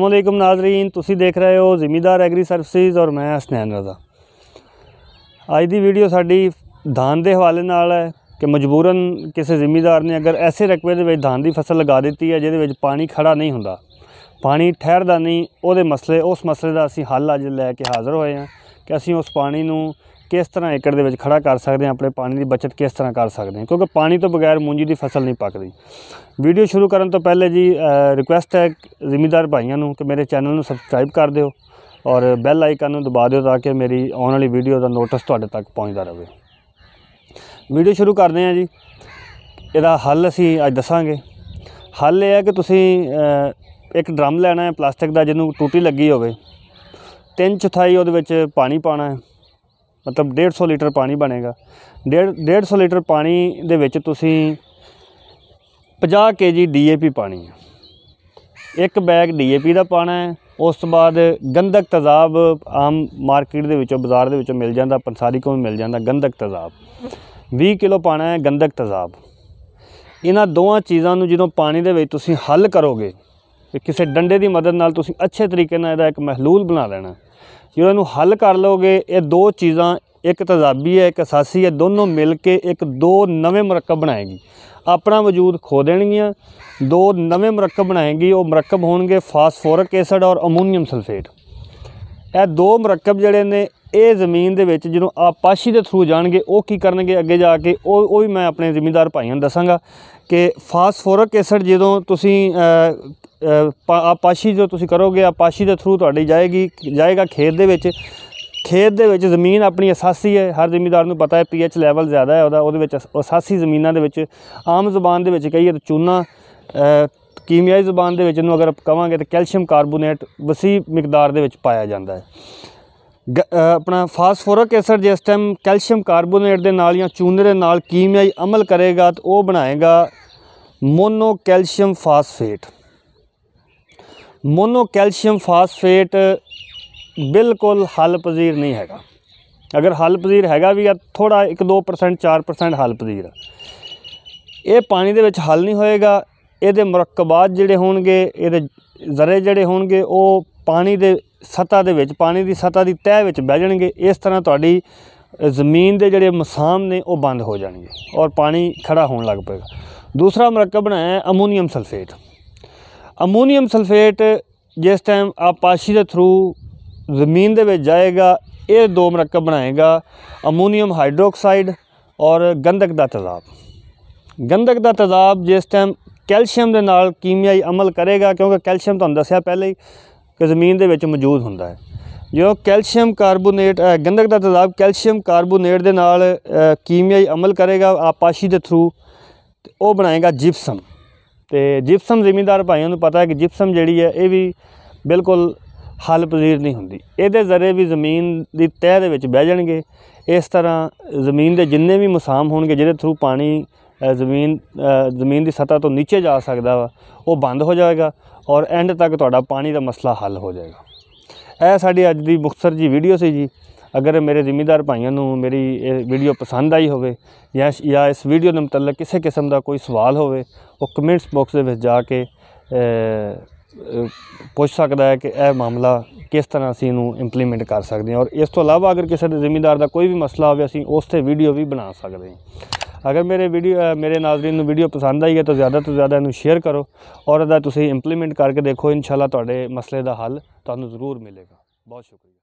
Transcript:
ਅਸਲਾਮੁਅਲੈਕਮ ਨਾਜ਼ਰੀਨ ਤੁਸੀਂ ਦੇਖ ਰਹੇ ਹੋ ਜ਼ਿਮੀਦਾਰ ਐਗਰੀ ਸਰਵਿਸਿਜ਼ ਔਰ ਮੈਂ ਹਸਨੈਨ ਰਜ਼ਾ ਅੱਜ ਦੀ ਵੀਡੀਓ ਸਾਡੀ ਧਾਨ ਦੇ ਹਵਾਲੇ ਨਾਲ ਹੈ ਕਿ ਮਜਬੂਰਨ ਕਿਸੇ ਜ਼ਿਮੀਦਾਰ ਨੇ ਅਗਰ ਐਸੇ ਰਕਬੇ ਦੇ ਵਿੱਚ ਧਾਨ ਦੀ ਫਸਲ ਲਗਾ ਦਿੱਤੀ ਹੈ ਜਿਹਦੇ ਵਿੱਚ ਪਾਣੀ ਖੜਾ ਨਹੀਂ ਹੁੰਦਾ ਪਾਣੀ ਠਹਿਰਦਾ ਨਹੀਂ ਉਹਦੇ ਮਸਲੇ ਉਸ ਮਸਲੇ ਦਾ ਅਸੀਂ ਹੱਲ ਅੱਜ ਲੈ ਕੇ ਹਾਜ਼ਰ ਹੋਏ ਹਾਂ ਕਿ ਅਸੀਂ ਉਸ ਪਾਣੀ ਨੂੰ ਕਿਸ ਤਰ੍ਹਾਂ ਏਕੜ ਦੇ ਵਿੱਚ ਖੜਾ ਕਰ ਸਕਦੇ ਆ ਆਪਣੇ ਪਾਣੀ ਦੀ ਬਚਤ ਕਿਸ ਤਰ੍ਹਾਂ ਕਰ ਸਕਦੇ ਆ ਕਿਉਂਕਿ ਪਾਣੀ ਤੋਂ ਬਗੈਰ ਮੂੰਜੀ ਦੀ ਫਸਲ ਨਹੀਂ ਪੱਕਦੀ ਵੀਡੀਓ ਸ਼ੁਰੂ ਕਰਨ ਤੋਂ ਪਹਿਲੇ ਜੀ ਰਿਕੁਐਸਟ ਹੈ ਜ਼ਿਮੀਦਾਰ ਭਾਈਆਂ ਨੂੰ ਕਿ ਮੇਰੇ ਚੈਨਲ ਨੂੰ ਸਬਸਕ੍ਰਾਈਬ ਕਰ ਦਿਓ ਔਰ ਬੈਲ ਆਈਕਨ ਨੂੰ ਦਬਾ ਦਿਓ ਤਾਂ ਕਿ ਮੇਰੀ ਆਉਣ ਵਾਲੀ ਵੀਡੀਓ ਦਾ ਨੋਟਿਸ ਤੁਹਾਡੇ ਤੱਕ ਪਹੁੰਚਦਾ ਰਹੇ ਵੀਡੀਓ ਸ਼ੁਰੂ ਕਰਦੇ ਆ ਜੀ ਇਹਦਾ ਹੱਲ ਅਸੀਂ ਅੱਜ ਦੱਸਾਂਗੇ ਹੱਲ ਇਹ ਹੈ ਕਿ ਤੁਸੀਂ ਇੱਕ ਡਰਮ ਲੈਣਾ ਹੈ ਪਲਾਸਟਿਕ ਦਾ ਜਿਹਨੂੰ ਟੂਟੀ ਲੱਗੀ ਹੋਵੇ 3/4 ਉਹਦੇ ਵਿੱਚ ਪਾਣੀ ਪਾਣਾ ਹੈ ਮਤਲਬ 150 ਲੀਟਰ ਪਾਣੀ ਬਣੇਗਾ 150 ਲੀਟਰ ਪਾਣੀ ਦੇ ਵਿੱਚ ਤੁਸੀਂ 50 ਕੇਜੀ ਡੀਏਪੀ ਪਾਣੀ ਹੈ ਇੱਕ ਬੈਗ ਡੀਏਪੀ ਦਾ ਪਾਣਾ ਹੈ ਉਸ ਤੋਂ ਬਾਅਦ ਗੰਧਕ ਤਜ਼ਾਬ ਆਮ ਮਾਰਕੀਟ ਦੇ ਵਿੱਚੋਂ ਬਾਜ਼ਾਰ ਦੇ ਵਿੱਚੋਂ ਮਿਲ ਜਾਂਦਾ ਪੰਸਾਰੀ ਕੋਲ ਮਿਲ ਜਾਂਦਾ ਗੰਧਕ ਤਜ਼ਾਬ 20 ਕਿਲੋ ਪਾਣਾ ਹੈ ਗੰਧਕ ਤਜ਼ਾਬ ਇਹਨਾਂ ਦੋਵਾਂ ਚੀਜ਼ਾਂ ਨੂੰ ਜਦੋਂ ਪਾਣੀ ਦੇ ਵਿੱਚ ਤੁਸੀਂ ਹੱਲ ਕਰੋਗੇ ਕਿਸੇ ਡੰਡੇ ਦੀ ਮਦਦ ਨਾਲ ਤੁਸੀਂ ਅੱਛੇ ਤਰੀਕੇ ਨਾਲ ਇਹਦਾ ਇੱਕ ਮਹਿਲੂਲ ਬਣਾ ਲੈਣਾ ਜਿਹੜਾ ਨੂੰ ਹੱਲ ਕਰ ਲੋਗੇ ਇਹ ਦੋ ਚੀਜ਼ਾਂ ਇੱਕ ਤਜ਼ਾਬੀ ਹੈ ਇੱਕ ਅਸਾਸੀ ਹੈ ਦੋਨੋਂ ਮਿਲ ਕੇ ਇੱਕ ਦੋ ਨਵੇਂ ਮਰਕਬ ਬਣਾਏਗੀ ਆਪਣਾ ਵਜੂਦ ਖੋ ਦੇਣਗੀਆਂ ਦੋ ਨਵੇਂ ਮਰਕਬ ਬਣਾਏਗੀ ਉਹ ਮਰਕਬ ਹੋਣਗੇ ਫਾਸਫੋਰਿਕ ਐਸਿਡ ਔਰ ਅਮੋਨੀਅਮ ਸਲਫੇਟ ਇਹ ਦੋ ਮਰਕਬ ਜਿਹੜੇ ਨੇ ਇਹ ਜ਼ਮੀਨ ਦੇ ਵਿੱਚ ਜਦੋਂ ਆਪਾਸ਼ੀ ਦੇ ਥਰੂ ਜਾਣਗੇ ਉਹ ਕੀ ਕਰਨਗੇ ਅੱਗੇ ਜਾ ਕੇ ਉਹ ਉਹ ਵੀ ਮੈਂ ਆਪਣੇ ਜ਼ਿਮੀਂਦਾਰ ਭਾਈਆਂ ਨੂੰ ਦੱਸਾਂਗਾ ਕਿ ਫਾਸਫੋਰਿਕ ਐਸਿਡ ਜਦੋਂ ਤੁਸੀਂ ਆਪਾਸ਼ੀ ਜੋ ਤੁਸੀਂ ਕਰੋਗੇ ਆਪਾਸ਼ੀ ਦੇ ਥਰੂ ਤੁਹਾਡੀ ਜਾਏਗੀ ਜਾਏਗਾ ਖੇਤ ਦੇ ਵਿੱਚ ਖੇਤ ਦੇ ਵਿੱਚ ਜ਼ਮੀਨ ਆਪਣੀ ਅਸਾਸੀ ਹੈ ਹਰ ਜ਼ਿਮੀਂਦਾਰ ਨੂੰ ਪਤਾ ਹੈ ਪੀਐਚ ਲੈਵਲ ਜ਼ਿਆਦਾ ਹੈ ਉਹਦਾ ਉਹਦੇ ਵਿੱਚ ਅਸਾਸੀ ਜ਼ਮੀਨਾਂ ਦੇ ਵਿੱਚ ਆਮ ਜ਼ੁਬਾਨ ਦੇ ਵਿੱਚ ਕਹੀਏ ਤਾਂ ਚੂਨਾ ਕੀਮਿਆਈ ਜ਼ੁਬਾਨ ਦੇ ਵਿੱਚ ਇਹਨੂੰ ਅਗਰ ਕਵਾਂਗੇ ਤਾਂ ਕੈਲਸ਼ੀਅਮ ਕਾਰਬੋਨੇਟ ਵਸੀ ਮਿਕਦਾਰ ਦੇ ਵਿੱਚ ਪਾਇਆ ਜਾਂਦਾ ਹੈ ਆਪਣਾ ਫਾਸਫੋਰਿਕ ਐਸਿਡ ਜਿਸ ਟਾਈਮ ਕੈਲਸ਼ੀਅਮ ਕਾਰਬੋਨੇਟ ਦੇ ਨਾਲ ਜਾਂ ਚੂਨੇ ਦੇ ਨਾਲ ਕੀਮਿਆਈ ਅਮਲ ਕਰੇਗਾ ਤਾਂ ਉਹ ਬਣਾਏਗਾ mono calcium phosphate mono calcium phosphate ਬਿਲਕੁਲ ਹੱਲ ਪਜ਼ੀਰ ਨਹੀਂ ਹੈਗਾ ਅਗਰ ਹੱਲ ਪਜ਼ੀਰ ਹੈਗਾ ਵੀ ਆ ਥੋੜਾ 1-2% 4% ਹੱਲ ਪਜ਼ੀਰ ਇਹ ਪਾਣੀ ਦੇ ਵਿੱਚ ਹੱਲ ਨਹੀਂ ਹੋਏਗਾ ਇਹਦੇ ਮਰਕਬਾਤ ਜਿਹੜੇ ਹੋਣਗੇ ਇਹਦੇ ਜ਼ਰੇ ਜਿਹੜੇ ਹੋਣਗੇ ਉਹ ਪਾਣੀ ਦੇ ਸਤਾ ਦੇ ਵਿੱਚ ਪਾਣੀ ਦੀ ਸਤਾ ਦੀ ਤਹਿ ਵਿੱਚ ਬਹਿ ਜਾਣਗੇ ਇਸ ਤਰ੍ਹਾਂ ਤੁਹਾਡੀ ਜ਼ਮੀਨ ਦੇ ਜਿਹੜੇ ਮਸਾਮ ਨੇ ਉਹ ਬੰਦ ਹੋ ਜਾਣਗੇ ਔਰ ਪਾਣੀ ਖੜਾ ਹੋਣ ਲੱਗ ਪਏਗਾ ਦੂਸਰਾ ਮਰਕਬ ਬਣਾਇਆ ਅਮੋਨੀਅਮ ਸਲਫੇਟ ਅਮੋਨੀਅਮ ਸਲਫੇਟ ਜਿਸ ਟਾਈਮ ਆਪਾਸ਼ੀ ਦੇ ਥਰੂ ਜ਼ਮੀਨ ਦੇ ਵਿੱਚ ਜਾਏਗਾ ਇਹ ਦੋ ਮਰਕਬ ਬਣਾਏਗਾ ਅਮੋਨੀਅਮ ਹਾਈਡਰੋਕਸਾਈਡ ਔਰ ਗੰਧਕ ਦਾ ਤਜ਼ਾਬ ਗੰਧਕ ਦਾ ਤਜ਼ਾਬ ਜਿਸ ਟਾਈਮ ਕੈਲਸ਼ੀਅਮ ਦੇ ਨਾਲ ਕੀਮਿਆਈ ਅਮਲ ਕਰੇਗਾ ਕਿਉਂਕਿ ਕੈਲਸ਼ੀਅਮ ਤੁਹਾਨੂੰ ਦੱਸਿਆ ਪਹਿਲੇ ਹੀ ਕਿ ਜ਼ਮੀਨ ਦੇ ਵਿੱਚ ਮੌਜੂਦ ਹੁੰਦਾ ਹੈ ਜੋ ਕੈਲਸ਼ੀਅਮ ਕਾਰਬੋਨੇਟ ਗੰਧਕ ਦਾ ਤਜ਼ਾਬ ਕੈਲਸ਼ੀਅਮ ਕਾਰਬੋਨੇਟ ਦੇ ਨਾਲ ਕੀਮਿਆਈ ਅਮਲ ਕਰੇਗਾ ਆਪਾਸ਼ੀ ਦੇ ਥਰੂ ਉਹ ਬਣਾਏਗਾ ਜਿਪਸਮ ਤੇ ਜਿਪਸਮ ਜ਼ਿਮੀਂਦਾਰ ਭਾਈਆਂ ਨੂੰ ਪਤਾ ਹੈ ਕਿ ਜਿਪਸਮ ਜਿਹੜੀ ਹੈ ਇਹ ਵੀ ਬਿਲਕੁਲ ਹਲ ਪਜ਼ੀਰ ਨਹੀਂ ਹੁੰਦੀ ਇਹਦੇ ਜ਼ਰੇ ਵੀ ਜ਼ਮੀਨ ਦੀ ਤਹਿ ਦੇ ਵਿੱਚ ਬਹਿ ਜਾਣਗੇ ਇਸ ਤਰ੍ਹਾਂ ਜ਼ਮੀਨ ਦੇ ਜਿੰਨੇ ਵੀ ਮਸਾਮ ਹੋਣਗੇ ਜਿਹਦੇ ਥਰੂ ਪਾਣੀ ਜ਼ਮੀਨ ਜ਼ਮੀਨ ਦੀ ਸਤਾ ਤੋਂ نیچے ਜਾ ਸਕਦਾ ਵਾ ਉਹ ਬੰਦ ਹੋ ਜਾਏਗਾ ਔਰ ਐਂਡ ਤੱਕ ਤੁਹਾਡਾ ਪਾਣੀ ਦਾ ਮਸਲਾ ਹੱਲ ਹੋ ਜਾਏਗਾ ਇਹ ਸਾਡੀ ਅੱਜ ਦੀ ਮੁਖਸਰ ਜੀ ਵੀਡੀਓ ਸੀ ਜੀ ਅਗਰ ਮੇਰੇ ਜ਼ਿੰਮੇਦਾਰ ਭਾਈਆਂ ਨੂੰ ਮੇਰੀ ਇਹ ਵੀਡੀਓ ਪਸੰਦ ਆਈ ਹੋਵੇ ਜਾਂ ਜਾਂ ਇਸ ਵੀਡੀਓ ਦੇ ਮੁਤਲਕ ਕਿਸੇ ਕਿਸਮ ਦਾ ਕੋਈ ਸਵਾਲ ਹੋਵੇ ਉਹ ਕਮੈਂਟਸ ਬਾਕਸ ਦੇ ਵਿੱਚ ਜਾ ਕੇ ਪੁੱਛ ਸਕਦਾ ਹੈ ਕਿ ਇਹ ਮਾਮਲਾ ਕਿਸ ਤਰ੍ਹਾਂ ਅਸੀਂ ਇਹਨੂੰ ਇੰਪਲੀਮੈਂਟ ਕਰ ਸਕਦੇ ਹਾਂ ਔਰ ਇਸ ਤੋਂ ਇਲਾਵਾ ਅਗਰ ਕਿਸੇ ਦੇ ਜ਼ਿੰਮੇਦਾਰ ਦਾ ਕੋਈ ਵੀ ਮਸਲਾ ਹੋਵੇ ਅਸੀਂ ਉਸ ਤੇ ਵੀਡੀਓ ਵੀ ਬਣਾ ਸਕਦੇ ਹਾਂ ਅਗਰ ਮੇਰੇ ਵੀਡੀਓ ਮੇਰੇ ਨਾਜ਼ਰੀਨ ਨੂੰ ਵੀਡੀਓ ਪਸੰਦ ਆਈ ਹੈ ਤਾਂ ਜ਼ਿਆਦਾ ਤੋਂ ਜ਼ਿਆਦਾ ਇਹਨੂੰ ਸ਼ੇਅਰ ਕਰੋ ਔਰ ਇਹਦਾ ਤੁਸੀਂ ਇੰਪਲੀਮੈਂਟ ਕਰਕੇ ਦੇਖੋ ਇਨਸ਼ਾਅੱਲਾ ਤੁਹਾਡੇ ਮਸਲੇ ਦਾ ਹੱਲ ਤੁਹਾਨੂੰ ਜ਼ਰੂਰ ਮਿਲੇਗਾ ਬਹੁਤ ਸ਼ੁਕਰੀਆ